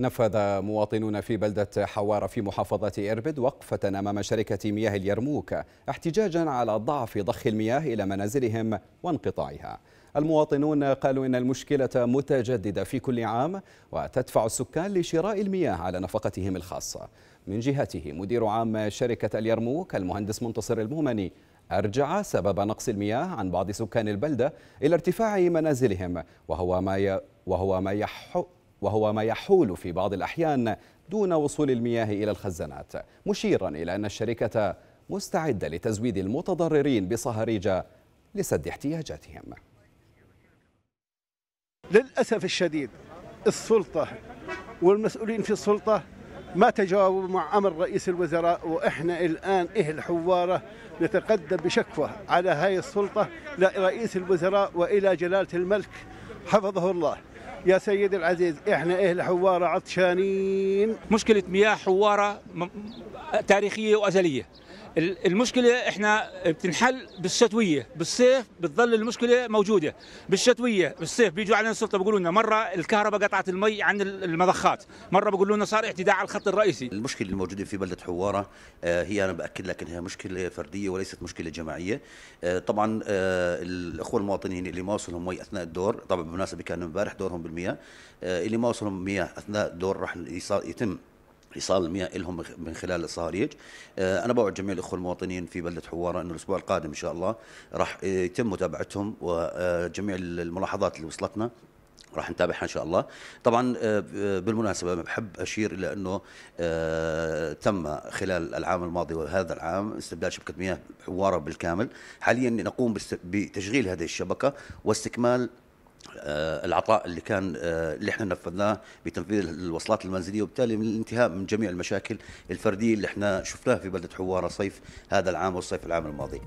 نفذ مواطنون في بلدة حوارة في محافظة إربد وقفة أمام شركة مياه اليرموك احتجاجا على ضعف ضخ المياه إلى منازلهم وانقطاعها المواطنون قالوا إن المشكلة متجددة في كل عام وتدفع السكان لشراء المياه على نفقتهم الخاصة من جهته مدير عام شركة اليرموك المهندس منتصر المهمني أرجع سبب نقص المياه عن بعض سكان البلدة إلى ارتفاع منازلهم وهو ما وهو ما يحق وهو ما يحول في بعض الأحيان دون وصول المياه إلى الخزانات مشيرا إلى أن الشركة مستعدة لتزويد المتضررين بصهاريج لسد احتياجاتهم للأسف الشديد السلطة والمسؤولين في السلطة ما تجاوبوا مع أمر رئيس الوزراء وإحنا الآن إهل حوارة نتقدم بشكوى على هاي السلطة لرئيس الوزراء وإلى جلالة الملك حفظه الله يا سيدي العزيز احنا اهل حواره عطشانين مشكله مياه حواره تاريخيه وازليه المشكله احنا بتنحل بالشتويه بالصيف بتظل المشكله موجوده بالشتويه بالصيف بيجوا علينا السلطه بيقولوا لنا مره الكهرباء قطعت المي عن المضخات مره بيقولوا لنا صار اعتداء على الخط الرئيسي المشكله الموجوده في بلده حواره آه، هي انا باكد لك انها مشكله فرديه وليست مشكله جماعيه آه، طبعا آه، الاخوه المواطنين اللي ما وصلهم مي اثناء الدور طبعا بالمناسبه كان امبارح دورهم بالمياه اللي ما وصلهم مياه اثناء الدور راح يتم ايصال المياه لهم من خلال الصهاريج آه، انا بوعد جميع الاخوه المواطنين في بلده حواره انه الاسبوع القادم ان شاء الله راح يتم متابعتهم وجميع آه، الملاحظات اللي وصلتنا راح نتابعها ان شاء الله طبعا آه، بالمناسبه بحب اشير الى انه تم خلال العام الماضي وهذا العام استبدال شبكه مياه حواره بالكامل حاليا نقوم بتشغيل هذه الشبكه واستكمال آه، العطاء اللي كان آه، اللي احنا نفذناه بتنفيذ الوصلات المنزليه وبالتالي من الانتهاء من جميع المشاكل الفرديه اللي احنا شفناها في بلده حواره صيف هذا العام والصيف العام الماضي.